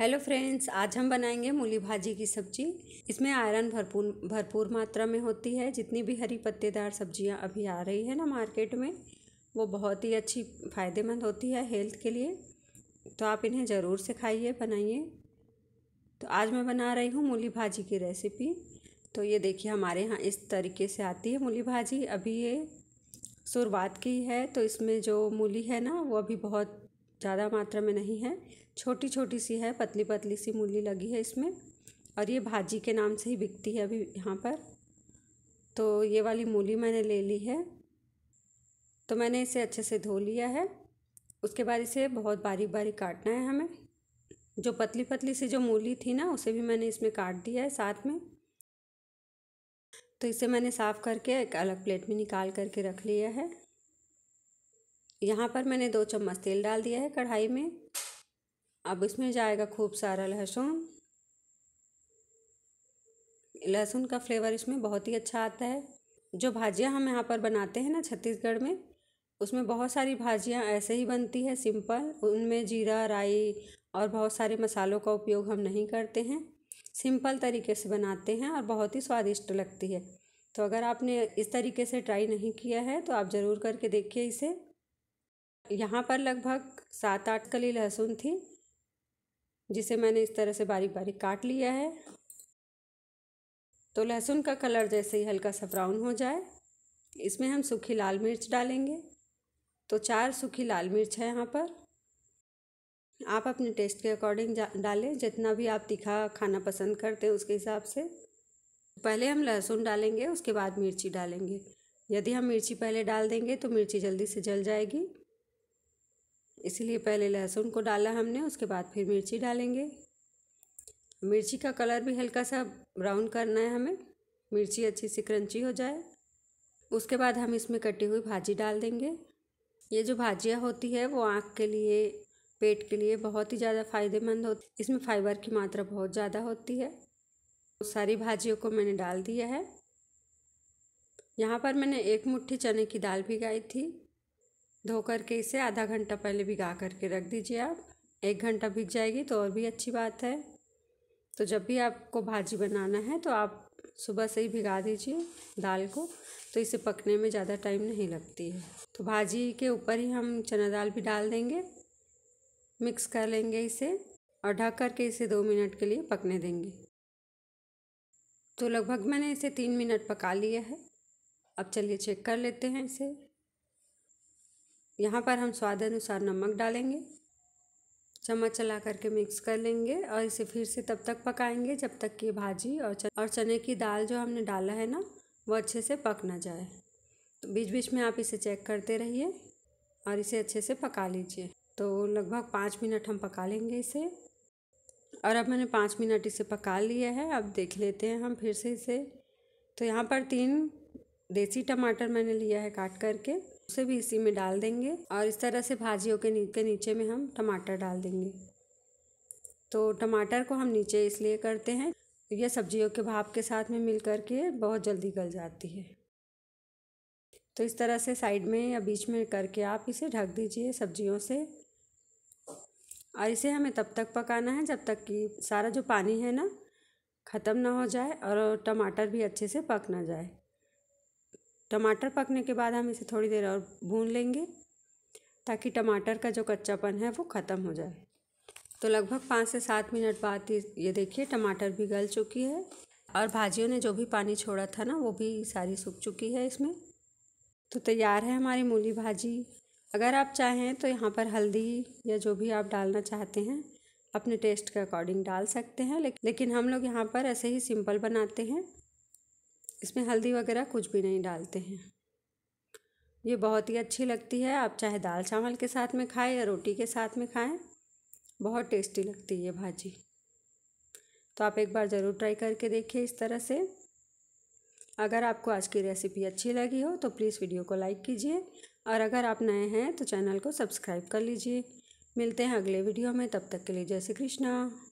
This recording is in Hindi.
हेलो फ्रेंड्स आज हम बनाएंगे मूली भाजी की सब्जी इसमें आयरन भरपूर भरपूर मात्रा में होती है जितनी भी हरी पत्तेदार सब्जियां अभी आ रही है ना मार्केट में वो बहुत ही अच्छी फ़ायदेमंद होती है हेल्थ के लिए तो आप इन्हें ज़रूर से खाइए बनाइए तो आज मैं बना रही हूँ मूली भाजी की रेसिपी तो ये देखिए हमारे यहाँ इस तरीके से आती है मूली भाजी अभी ये शुरुआत की है तो इसमें जो मूली है ना वो अभी बहुत ज़्यादा मात्रा में नहीं है छोटी छोटी सी है पतली पतली सी मूली लगी है इसमें और ये भाजी के नाम से ही बिकती है अभी यहाँ पर तो ये वाली मूली मैंने ले ली है तो मैंने इसे अच्छे से धो लिया है उसके बाद इसे बहुत बारीक बारीक काटना है हमें जो पतली पतली सी जो मूली थी ना उसे भी मैंने इसमें काट दिया है साथ में तो इसे मैंने साफ़ करके एक अलग प्लेट में निकाल करके रख लिया है यहाँ पर मैंने दो चम्मच तेल डाल दिया है कढ़ाई में अब इसमें जाएगा खूब सारा लहसुन लहसुन का फ्लेवर इसमें बहुत ही अच्छा आता है जो भाजियाँ हम यहाँ पर बनाते हैं ना छत्तीसगढ़ में उसमें बहुत सारी भाजियाँ ऐसे ही बनती है सिंपल उनमें जीरा राई और बहुत सारे मसालों का उपयोग हम नहीं करते हैं सिंपल तरीके से बनाते हैं और बहुत ही स्वादिष्ट लगती है तो अगर आपने इस तरीके से ट्राई नहीं किया है तो आप ज़रूर करके देखिए इसे यहाँ पर लगभग सात आठ कली लहसुन थी जिसे मैंने इस तरह से बारीक बारीक काट लिया है तो लहसुन का कलर जैसे ही हल्का सा ब्राउन हो जाए इसमें हम सूखी लाल मिर्च डालेंगे तो चार सूखी लाल मिर्च है यहाँ पर आप अपने टेस्ट के अकॉर्डिंग डालें जितना भी आप तीखा खाना पसंद करते हैं उसके हिसाब से पहले हम लहसुन डालेंगे उसके बाद मिर्ची डालेंगे यदि हम मिर्ची पहले डाल देंगे तो मिर्ची जल्दी से जल जाएगी इसलिए पहले लहसुन को डाला हमने उसके बाद फिर मिर्ची डालेंगे मिर्ची का कलर भी हल्का सा ब्राउन करना है हमें मिर्ची अच्छी सी क्रंची हो जाए उसके बाद हम इसमें कटी हुई भाजी डाल देंगे ये जो भाजियाँ होती है वो आँख के लिए पेट के लिए बहुत ही ज़्यादा फायदेमंद होती इसमें फाइबर की मात्रा बहुत ज़्यादा होती है सारी भाजियों को मैंने डाल दिया है यहाँ पर मैंने एक मुट्ठी चने की दाल भिगाई थी धो कर के इसे आधा घंटा पहले भिगा करके रख दीजिए आप एक घंटा भिग जाएगी तो और भी अच्छी बात है तो जब भी आपको भाजी बनाना है तो आप सुबह से ही भिगा दीजिए दाल को तो इसे पकने में ज़्यादा टाइम नहीं लगती है तो भाजी के ऊपर ही हम चना दाल भी डाल देंगे मिक्स कर लेंगे इसे और ढक करके इसे दो मिनट के लिए पकने देंगे तो लगभग मैंने इसे तीन मिनट पका लिया है अब चलिए चेक कर लेते हैं इसे यहाँ पर हम स्वाद अनुसार नमक डालेंगे चम्मच चला करके मिक्स कर लेंगे और इसे फिर से तब तक पकाएंगे जब तक कि भाजी और चने और चने की दाल जो हमने डाला है ना वो अच्छे से पक ना जाए तो बीच बीच में आप इसे चेक करते रहिए और इसे अच्छे से पका लीजिए तो लगभग पाँच मिनट हम पका लेंगे इसे और अब मैंने पाँच मिनट इसे पका लिया है अब देख लेते हैं हम फिर से इसे तो यहाँ पर तीन देसी टमाटर मैंने लिया है काट करके उसे भी इसी में डाल देंगे और इस तरह से भाजियों के नी, के नीचे में हम टमाटर डाल देंगे तो टमाटर को हम नीचे इसलिए करते हैं यह सब्जियों के भाप के साथ में मिल कर के बहुत जल्दी गल जाती है तो इस तरह से साइड में या बीच में करके आप इसे ढक दीजिए सब्जियों से और इसे हमें तब तक पकाना है जब तक कि सारा जो पानी है ना ख़त्म ना हो जाए और टमाटर भी अच्छे से पक ना जाए टमाटर पकने के बाद हम इसे थोड़ी देर और भून लेंगे ताकि टमाटर का जो कच्चापन है वो ख़त्म हो जाए तो लगभग पाँच से सात मिनट बाद ये देखिए टमाटर भी गल चुकी है और भाजियों ने जो भी पानी छोड़ा था ना वो भी सारी सूख चुकी है इसमें तो तैयार है हमारी मूली भाजी अगर आप चाहें तो यहाँ पर हल्दी या जो भी आप डालना चाहते हैं अपने टेस्ट के अकॉर्डिंग डाल सकते हैं लेकिन हम लोग यहाँ पर ऐसे ही सिंपल बनाते हैं इसमें हल्दी वगैरह कुछ भी नहीं डालते हैं ये बहुत ही अच्छी लगती है आप चाहे दाल चावल के साथ में खाएं या रोटी के साथ में खाएं बहुत टेस्टी लगती है ये भाजी तो आप एक बार ज़रूर ट्राई करके देखिए इस तरह से अगर आपको आज की रेसिपी अच्छी लगी हो तो प्लीज़ वीडियो को लाइक कीजिए और अगर आप नए हैं तो चैनल को सब्सक्राइब कर लीजिए मिलते हैं अगले वीडियो में तब तक के लिए जय श्री कृष्णा